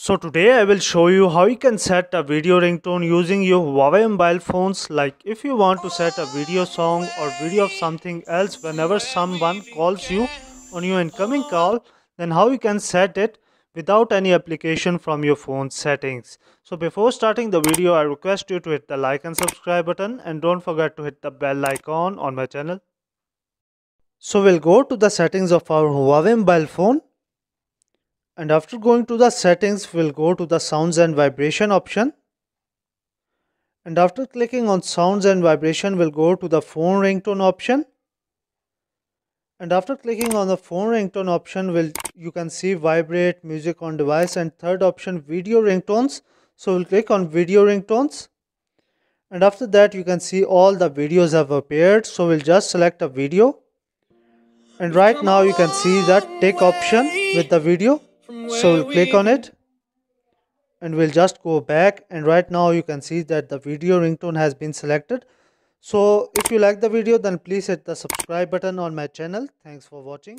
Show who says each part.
Speaker 1: So today I will show you how you can set a video ringtone using your Huawei mobile phones like if you want to set a video song or video of something else whenever someone calls you on your incoming call then how you can set it without any application from your phone settings. So before starting the video I request you to hit the like and subscribe button and don't forget to hit the bell icon on my channel. So we'll go to the settings of our Huawei mobile phone and after going to the settings we'll go to the sounds and vibration option and after clicking on sounds and vibration we'll go to the phone ringtone option and after clicking on the phone ringtone option will you can see vibrate music on device and third option video ringtones so we'll click on video ringtones and after that you can see all the videos have appeared so we'll just select a video and right now you can see that take option with the video so click on it and we'll just go back and right now you can see that the video ringtone has been selected so if you like the video then please hit the subscribe button on my channel thanks for watching